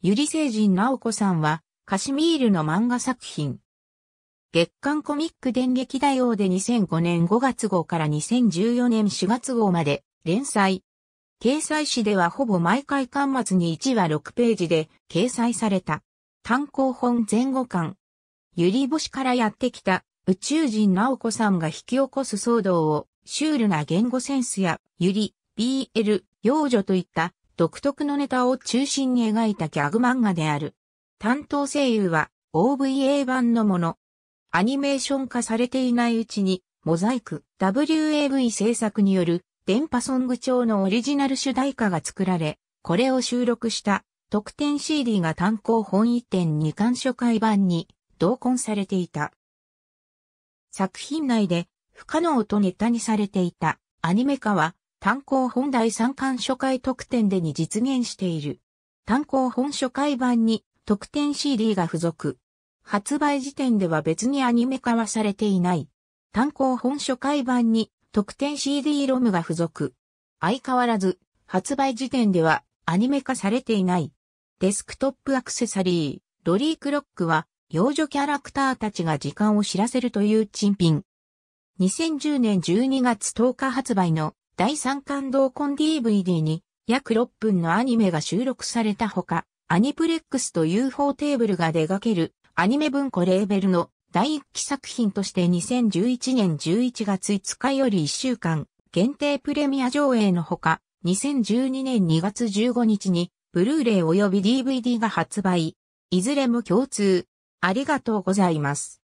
ゆり星人直子さんは、カシミールの漫画作品。月刊コミック電撃大王で2005年5月号から2014年4月号まで連載。掲載誌ではほぼ毎回刊末に1話6ページで掲載された。単行本前後巻。ゆり星からやってきた宇宙人直子さんが引き起こす騒動をシュールな言語センスやゆり、BL、幼女といった独特のネタを中心に描いたギャグ漫画である。担当声優は OVA 版のもの。アニメーション化されていないうちに、モザイク WAV 制作による電波ソング調のオリジナル主題歌が作られ、これを収録した特典 CD が単行本点2巻初回版に同梱されていた。作品内で不可能とネタにされていたアニメ化は単行本第三巻初回特典でに実現している。単行本初回版に特典 CD が付属。発売時点では別にアニメ化はされていない。単行本初回版に特典 CD ロムが付属。相変わらず、発売時点ではアニメ化されていない。デスクトップアクセサリー、ロリークロックは、幼女キャラクターたちが時間を知らせるという珍品。2010年12月10日発売の第3巻同梱 DVD に約6分のアニメが収録されたほか、アニプレックスと UFO テーブルが出掛けるアニメ文庫レーベルの第1期作品として2011年11月5日より1週間限定プレミア上映のほか、2012年2月15日にブルーレイ及び DVD が発売。いずれも共通。ありがとうございます。